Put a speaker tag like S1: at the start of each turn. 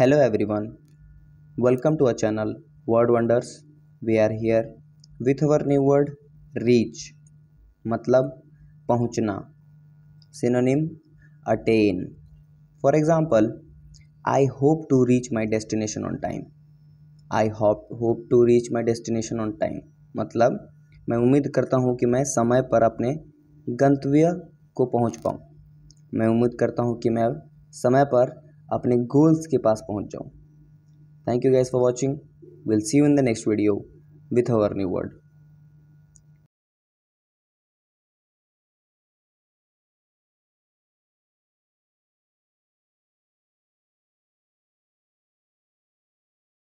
S1: hello everyone welcome to a channel word wonders we are here with our new word reach मतलब पहुंचना synonym attain for example I hope to reach my destination on time I hope hope to reach my destination on time मतलब मैं उम्मीद करता हूं कि मैं समय पर अपने गंतव्य को पहुंच पाऊं मैं उम्मीद करता हूँ कि मैं समय पर अपने गोल्स के पास पहुंच जाऊँ thank you guys for watching will see you in the next video with our new world